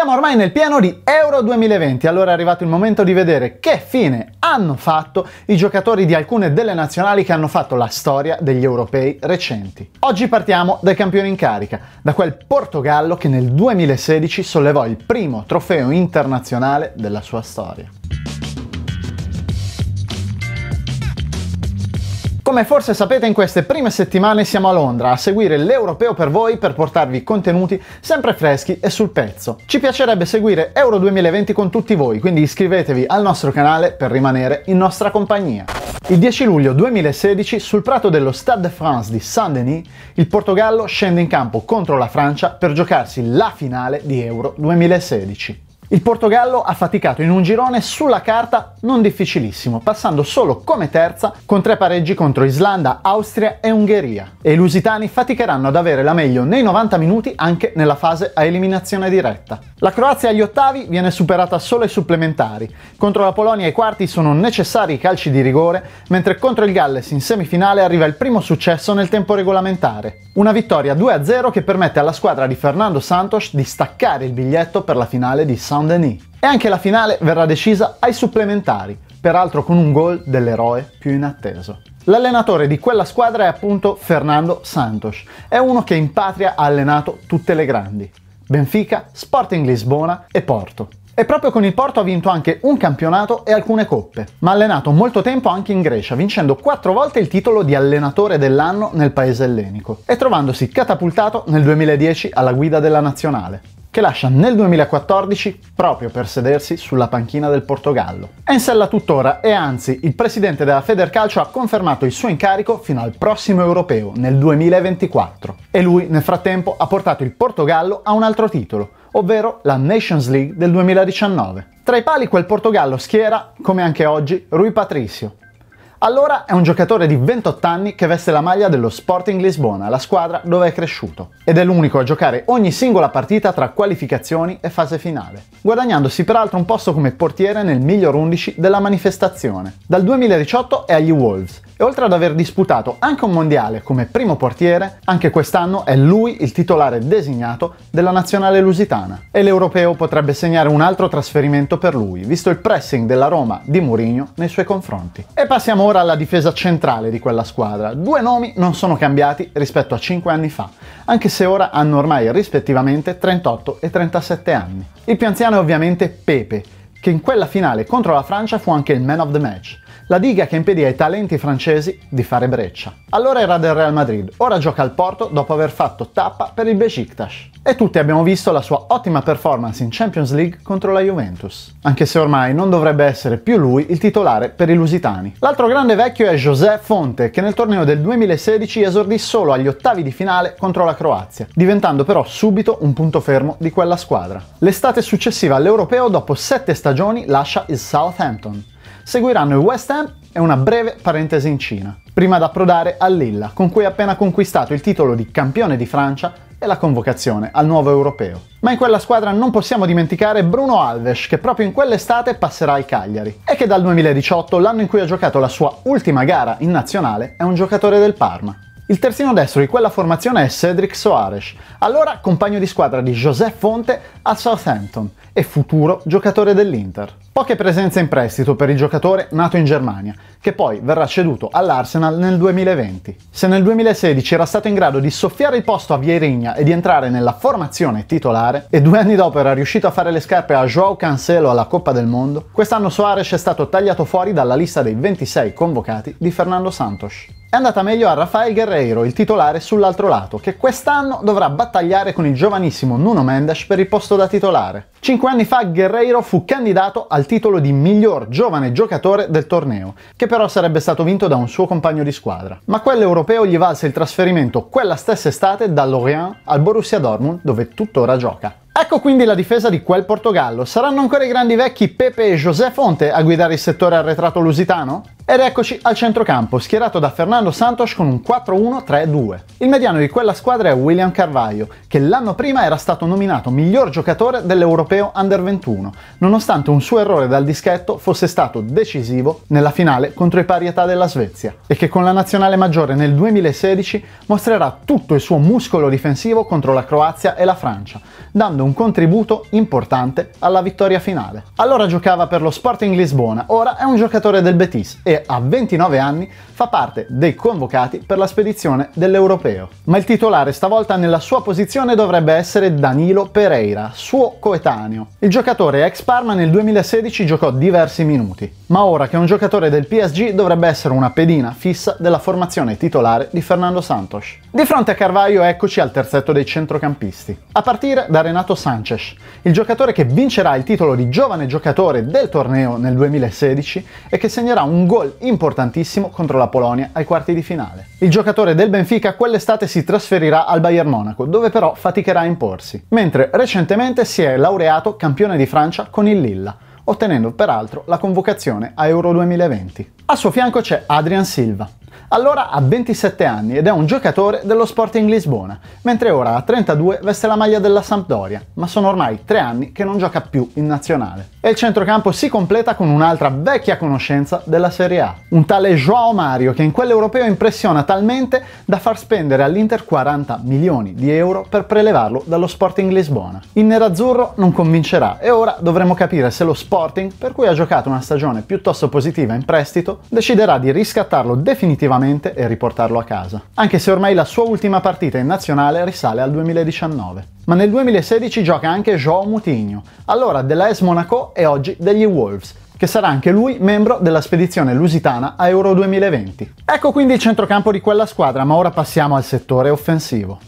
Siamo ormai nel pieno di Euro 2020, allora è arrivato il momento di vedere che fine hanno fatto i giocatori di alcune delle nazionali che hanno fatto la storia degli europei recenti. Oggi partiamo dai campioni in carica, da quel Portogallo che nel 2016 sollevò il primo trofeo internazionale della sua storia. Come forse sapete in queste prime settimane siamo a Londra a seguire l'Europeo per voi per portarvi contenuti sempre freschi e sul pezzo. Ci piacerebbe seguire Euro 2020 con tutti voi, quindi iscrivetevi al nostro canale per rimanere in nostra compagnia. Il 10 luglio 2016 sul prato dello Stade de France di Saint-Denis il Portogallo scende in campo contro la Francia per giocarsi la finale di Euro 2016. Il Portogallo ha faticato in un girone sulla carta non difficilissimo, passando solo come terza con tre pareggi contro Islanda, Austria e Ungheria. E i lusitani faticheranno ad avere la meglio nei 90 minuti anche nella fase a eliminazione diretta. La Croazia agli ottavi viene superata solo ai supplementari. Contro la Polonia ai quarti sono necessari i calci di rigore, mentre contro il Galles in semifinale arriva il primo successo nel tempo regolamentare. Una vittoria 2-0 che permette alla squadra di Fernando Santos di staccare il biglietto per la finale di San Saint-Denis. E anche la finale verrà decisa ai supplementari, peraltro con un gol dell'eroe più inatteso. L'allenatore di quella squadra è appunto Fernando Santos, è uno che in patria ha allenato tutte le grandi, Benfica, Sporting Lisbona e Porto. E proprio con il Porto ha vinto anche un campionato e alcune coppe, ma ha allenato molto tempo anche in Grecia, vincendo quattro volte il titolo di allenatore dell'anno nel paese ellenico e trovandosi catapultato nel 2010 alla guida della nazionale che lascia nel 2014 proprio per sedersi sulla panchina del Portogallo. È in sella tuttora e anzi il presidente della Federcalcio ha confermato il suo incarico fino al prossimo europeo nel 2024 e lui nel frattempo ha portato il Portogallo a un altro titolo, ovvero la Nations League del 2019. Tra i pali quel Portogallo schiera, come anche oggi, Rui Patricio, allora è un giocatore di 28 anni che veste la maglia dello Sporting Lisbona, la squadra dove è cresciuto, ed è l'unico a giocare ogni singola partita tra qualificazioni e fase finale, guadagnandosi peraltro un posto come portiere nel miglior 11 della manifestazione. Dal 2018 è agli Wolves e oltre ad aver disputato anche un mondiale come primo portiere, anche quest'anno è lui il titolare designato della nazionale lusitana. E l'europeo potrebbe segnare un altro trasferimento per lui, visto il pressing della Roma di Mourinho nei suoi confronti. E passiamo ora alla difesa centrale di quella squadra. Due nomi non sono cambiati rispetto a 5 anni fa, anche se ora hanno ormai rispettivamente 38 e 37 anni. Il più anziano è ovviamente Pepe, che in quella finale contro la Francia fu anche il man of the match la diga che impedì ai talenti francesi di fare breccia. Allora era del Real Madrid, ora gioca al Porto dopo aver fatto tappa per il Besiktas. E tutti abbiamo visto la sua ottima performance in Champions League contro la Juventus, anche se ormai non dovrebbe essere più lui il titolare per i Lusitani. L'altro grande vecchio è José Fonte, che nel torneo del 2016 esordì solo agli ottavi di finale contro la Croazia, diventando però subito un punto fermo di quella squadra. L'estate successiva all'Europeo, dopo sette stagioni, lascia il Southampton seguiranno il West Ham e una breve parentesi in Cina, prima di approdare a Lilla, con cui ha appena conquistato il titolo di campione di Francia e la convocazione al nuovo europeo. Ma in quella squadra non possiamo dimenticare Bruno Alves, che proprio in quell'estate passerà al Cagliari e che dal 2018, l'anno in cui ha giocato la sua ultima gara in nazionale, è un giocatore del Parma. Il terzino destro di quella formazione è Cedric Soares, allora compagno di squadra di José Fonte a Southampton e futuro giocatore dell'Inter. Poche presenze in prestito per il giocatore nato in Germania, che poi verrà ceduto all'Arsenal nel 2020. Se nel 2016 era stato in grado di soffiare il posto a Vierigna e di entrare nella formazione titolare, e due anni dopo era riuscito a fare le scarpe a João Cancelo alla Coppa del Mondo, quest'anno Soares è stato tagliato fuori dalla lista dei 26 convocati di Fernando Santos. È andata meglio a Rafael Guerreiro, il titolare sull'altro lato, che quest'anno dovrà battagliare con il giovanissimo Nuno Mendes per il posto da titolare. Cinque anni fa Guerreiro fu candidato al titolo di miglior giovane giocatore del torneo, che però sarebbe stato vinto da un suo compagno di squadra. Ma quell'europeo gli valse il trasferimento quella stessa estate da Lorient al Borussia Dortmund, dove tuttora gioca. Ecco quindi la difesa di quel Portogallo. Saranno ancora i grandi vecchi Pepe e José Fonte a guidare il settore arretrato lusitano? Ed eccoci al centrocampo, schierato da Fernando Santos con un 4-1-3-2. Il mediano di quella squadra è William Carvaio, che l'anno prima era stato nominato miglior giocatore dell'Europeo Under 21, nonostante un suo errore dal dischetto fosse stato decisivo nella finale contro i parietà della Svezia, e che con la nazionale maggiore nel 2016 mostrerà tutto il suo muscolo difensivo contro la Croazia e la Francia, dando un contributo importante alla vittoria finale. Allora giocava per lo Sporting Lisbona, ora è un giocatore del Betis e a 29 anni fa parte dei convocati per la spedizione dell'Europeo. Ma il titolare stavolta nella sua posizione dovrebbe essere Danilo Pereira, suo coetaneo. Il giocatore ex Parma nel 2016 giocò diversi minuti, ma ora che è un giocatore del PSG dovrebbe essere una pedina fissa della formazione titolare di Fernando Santos. Di fronte a Carvaio eccoci al terzetto dei centrocampisti, a partire da Renato Sanchez, il giocatore che vincerà il titolo di giovane giocatore del torneo nel 2016 e che segnerà un gol gol importantissimo contro la Polonia ai quarti di finale. Il giocatore del Benfica quell'estate si trasferirà al Bayern Monaco, dove però faticherà a imporsi, mentre recentemente si è laureato campione di Francia con il Lilla, ottenendo peraltro la convocazione a Euro 2020. A suo fianco c'è Adrian Silva, allora ha 27 anni ed è un giocatore dello Sporting Lisbona, mentre ora a 32 veste la maglia della Sampdoria, ma sono ormai tre anni che non gioca più in nazionale. E il centrocampo si completa con un'altra vecchia conoscenza della Serie A, un tale João Mario che in quell'europeo impressiona talmente da far spendere all'Inter 40 milioni di euro per prelevarlo dallo Sporting Lisbona. In nerazzurro non convincerà e ora dovremo capire se lo Sporting, per cui ha giocato una stagione piuttosto positiva in prestito, deciderà di riscattarlo definitivamente effettivamente e riportarlo a casa, anche se ormai la sua ultima partita in nazionale risale al 2019. Ma nel 2016 gioca anche João Moutinho, allora della S Monaco e oggi degli Wolves, che sarà anche lui membro della spedizione lusitana a Euro 2020. Ecco quindi il centrocampo di quella squadra, ma ora passiamo al settore offensivo.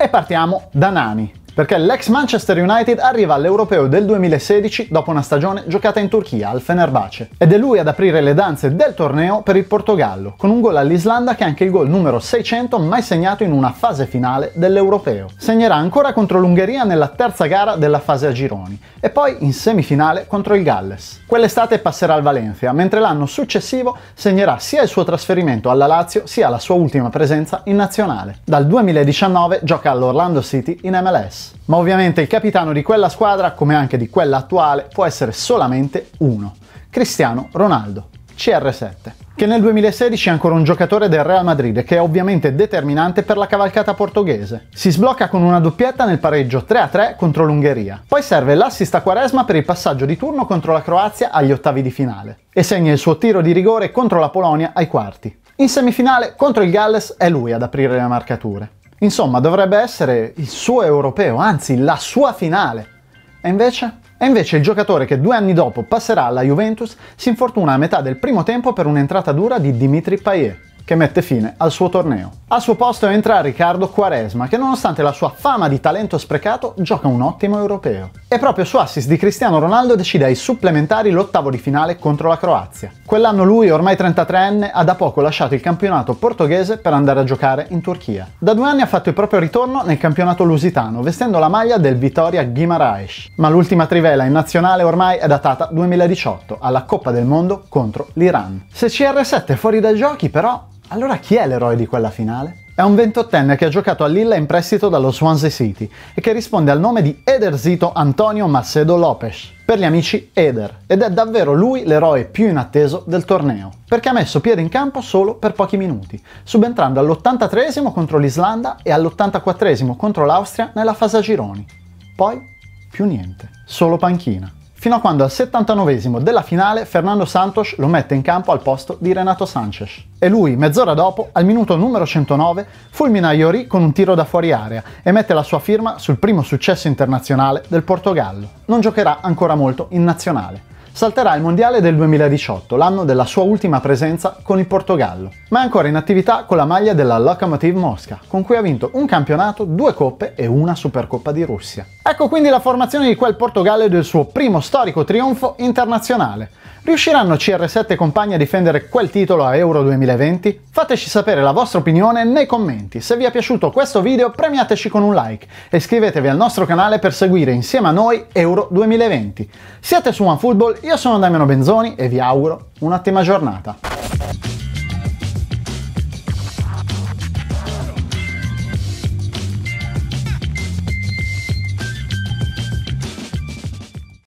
E partiamo da Nani, perché l'ex Manchester United arriva all'Europeo del 2016 dopo una stagione giocata in Turchia al Fenerbahce. Ed è lui ad aprire le danze del torneo per il Portogallo, con un gol all'Islanda che è anche il gol numero 600 mai segnato in una fase finale dell'Europeo. Segnerà ancora contro l'Ungheria nella terza gara della fase a gironi e poi in semifinale contro il Galles. Quell'estate passerà al Valencia, mentre l'anno successivo segnerà sia il suo trasferimento alla Lazio sia la sua ultima presenza in nazionale. Dal 2019 gioca all'Orlando City in MLS. Ma ovviamente il capitano di quella squadra, come anche di quella attuale, può essere solamente uno, Cristiano Ronaldo, CR7 che nel 2016 è ancora un giocatore del Real Madrid che è ovviamente determinante per la cavalcata portoghese. Si sblocca con una doppietta nel pareggio 3-3 contro l'Ungheria. Poi serve l'assist a Quaresma per il passaggio di turno contro la Croazia agli ottavi di finale e segna il suo tiro di rigore contro la Polonia ai quarti. In semifinale contro il Galles è lui ad aprire le marcature. Insomma, dovrebbe essere il suo europeo, anzi la sua finale. E invece? E invece il giocatore che due anni dopo passerà alla Juventus si infortuna a metà del primo tempo per un'entrata dura di Dimitri Payet che mette fine al suo torneo. Al suo posto entra Riccardo Quaresma, che nonostante la sua fama di talento sprecato, gioca un ottimo europeo. E proprio su assist di Cristiano Ronaldo decide ai supplementari l'ottavo di finale contro la Croazia. Quell'anno lui, ormai 33enne, ha da poco lasciato il campionato portoghese per andare a giocare in Turchia. Da due anni ha fatto il proprio ritorno nel campionato lusitano, vestendo la maglia del Vitoria Guimaraes. Ma l'ultima trivela in nazionale ormai è datata 2018, alla Coppa del Mondo contro l'Iran. Se CR7 è fuori dai giochi, però, allora chi è l'eroe di quella finale? È un ventottenne che ha giocato a Lilla in prestito dallo Swansea City e che risponde al nome di Ederzito Antonio Macedo Lopes, per gli amici Eder, ed è davvero lui l'eroe più inatteso del torneo, perché ha messo piede in campo solo per pochi minuti, subentrando all'83 contro l'Islanda e all'84 contro l'Austria nella fase a gironi. Poi più niente, solo panchina fino a quando al 79 della finale Fernando Santos lo mette in campo al posto di Renato Sanchez. E lui, mezz'ora dopo, al minuto numero 109, fulmina Iori con un tiro da fuori area e mette la sua firma sul primo successo internazionale del Portogallo. Non giocherà ancora molto in nazionale salterà il Mondiale del 2018, l'anno della sua ultima presenza con il Portogallo, ma è ancora in attività con la maglia della Lokomotiv Mosca, con cui ha vinto un campionato, due coppe e una Supercoppa di Russia. Ecco quindi la formazione di quel Portogallo e del suo primo storico trionfo internazionale. Riusciranno CR7 e compagni a difendere quel titolo a Euro 2020? Fateci sapere la vostra opinione nei commenti. Se vi è piaciuto questo video premiateci con un like e iscrivetevi al nostro canale per seguire insieme a noi Euro 2020. Siete su OneFootball io sono Damiano Benzoni e vi auguro un'ottima giornata.